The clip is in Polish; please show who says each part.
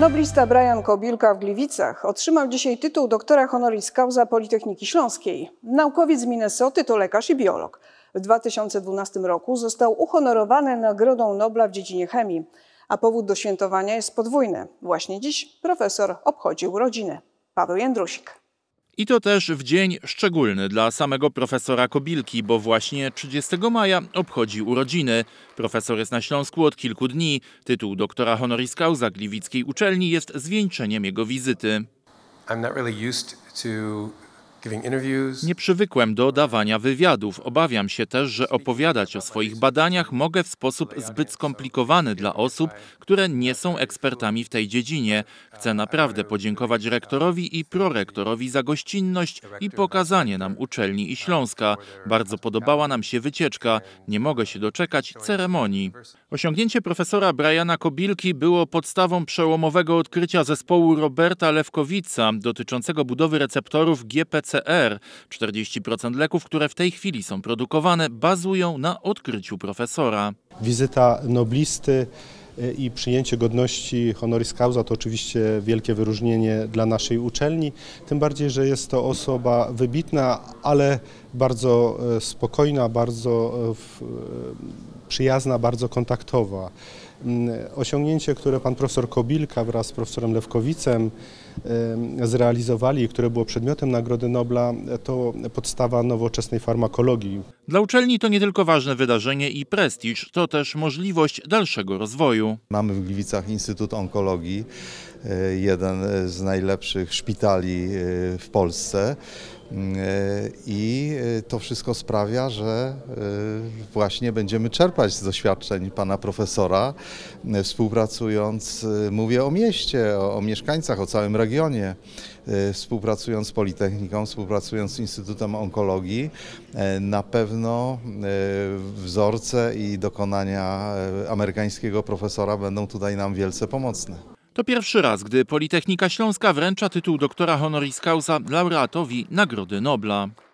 Speaker 1: Noblista Brian Kobilka w Gliwicach otrzymał dzisiaj tytuł doktora honoris causa Politechniki Śląskiej. Naukowiec z Minnesoty to lekarz i biolog. W 2012 roku został uhonorowany Nagrodą Nobla w dziedzinie chemii, a powód do świętowania jest podwójny. Właśnie dziś profesor obchodził urodziny. Paweł Jędrusik.
Speaker 2: I to też w dzień szczególny dla samego profesora Kobilki, bo właśnie 30 maja obchodzi urodziny. Profesor jest na Śląsku od kilku dni. Tytuł doktora honoris causa Gliwickiej Uczelni jest zwieńczeniem jego wizyty. I'm not really used to nie przywykłem do dawania wywiadów. Obawiam się też, że opowiadać o swoich badaniach mogę w sposób zbyt skomplikowany dla osób, które nie są ekspertami w tej dziedzinie. Chcę naprawdę podziękować rektorowi i prorektorowi za gościnność i pokazanie nam uczelni i Śląska. Bardzo podobała nam się wycieczka. Nie mogę się doczekać ceremonii. Osiągnięcie profesora Briana Kobilki było podstawą przełomowego odkrycia zespołu Roberta Lewkowica dotyczącego budowy receptorów GPC PCR. 40% leków, które w tej chwili są produkowane, bazują na odkryciu profesora.
Speaker 3: Wizyta noblisty y, i przyjęcie godności honoris causa to oczywiście wielkie wyróżnienie dla naszej uczelni, tym bardziej, że jest to osoba wybitna, ale bardzo y, spokojna, bardzo y, w, przyjazna, bardzo kontaktowa. Mm, osiągnięcie, które pan profesor Kobilka wraz z profesorem Lewkowicem zrealizowali, które było przedmiotem Nagrody Nobla, to podstawa nowoczesnej farmakologii.
Speaker 2: Dla uczelni to nie tylko ważne wydarzenie i prestiż, to też możliwość dalszego rozwoju. Mamy w Gliwicach
Speaker 4: Instytut Onkologii, e, jeden z najlepszych szpitali e, w Polsce. I y, to wszystko sprawia, że y, właśnie będziemy czerpać z doświadczeń pana profesora, y, współpracując, mówię o mieście, o, o mieszkańcach, o całym regionie, współpracując z Politechniką, współpracując z Instytutem Onkologii. Na pewno wzorce i dokonania amerykańskiego profesora będą tutaj nam wielce pomocne.
Speaker 2: To pierwszy raz, gdy Politechnika Śląska wręcza tytuł doktora honoris causa laureatowi Nagrody Nobla.